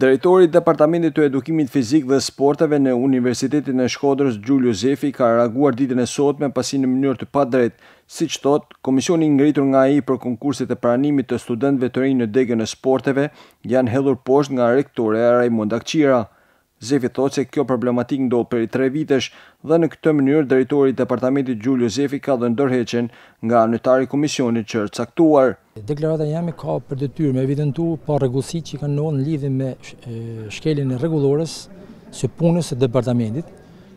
Drejtori i Departamentit të Edukimit Fizik dhe Sporteve në Universitetin e Shkodrës Gjulio Zefi ka reaguar ditën e sotme pasi në mënyrë të padrejtë, si thotë, komisioni ngritur nga i për konkurset e pranimit të studentëve të rinë në degën e sporteve janë hedhur poshtë nga rektore e Raimond Akqira. Zefi thotë se kjo problematik ndohë për i tre vitesh dhe në këtë mënyrë drejtori Departamentit Gjulio Zefi ka dhe ndërheqen nga nëtari komisionit që është caktuar. Deklarata një ka për detyrë me evidentu pa regullësi që kanë ka në lidhë me shkelin e regullores së punës e Departamentit,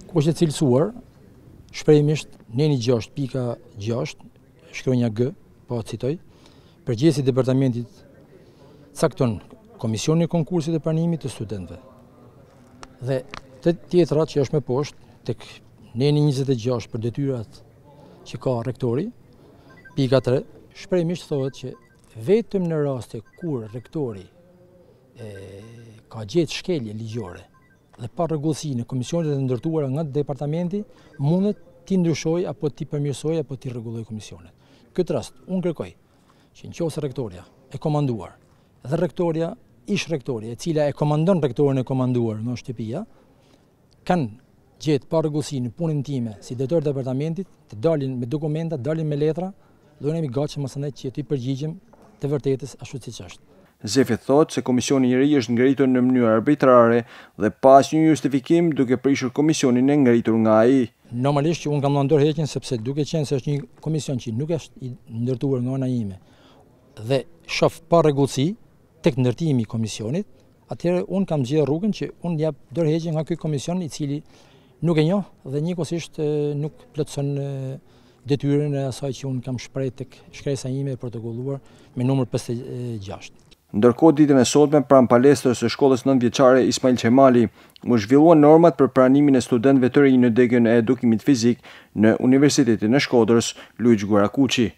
ku është e cilësuar, shprehimisht një një pika shkronja gë, po citoj, për gjesi Departamentit cakton komisionit konkursit e panimit të studentve dhe të tjetërat që është me poshtë të këtë njeni 26 për detyrat që ka rektori, pika 3, shpremisht thotë që vetëm në raste kur rektori ka gjetë shkelje ligjore dhe pa regullësi në komisionit e ndërtuar nga departamenti, mundet t'i ndryshoj, apo t'i përmjësoj, apo t'i regulloj komisionit. Këtë rast, unë kërkoj që në qose rektorja e komanduar dhe rektorja, ish rektori, e cila e komandon rektorin e komanduar në shtëpia, kanë gjetë pa rëgusi në punën time si detor të departamentit, të dalin me dokumenta, dalin me letra, dojnë e mi gaqë më sëndet që të i përgjigjim të vërtetës ashtu që qështë. Zefi thotë se komisioni njëri është ngritur në mënyrë arbitrare dhe pas një justifikim duke prishur komisionin e ngritur nga i. Normalisht që unë kam në ndërheqin sepse duke qenë se është një komision që nuk është ndërtuar nga ona ime dhe shofë pa rëgutësi, tek ndërtimi i komisionit, atëherë un kam gjithë rrugën që un jap dorëheqje nga ky komision i cili nuk e njoh dhe njëkohësisht nuk plotson detyrën e asaj që un kam shprehur tek shkresa ime e protokolluar me numër 56. Ndërkohë ditën e sotme pranë palestrës së shkollës nënvjeçare Ismail Qemali u zhvilluan normat për pranimin e studentëve të rinj në degën e edukimit fizik në Universitetin e Shkodrës Luigi Gurakuqi.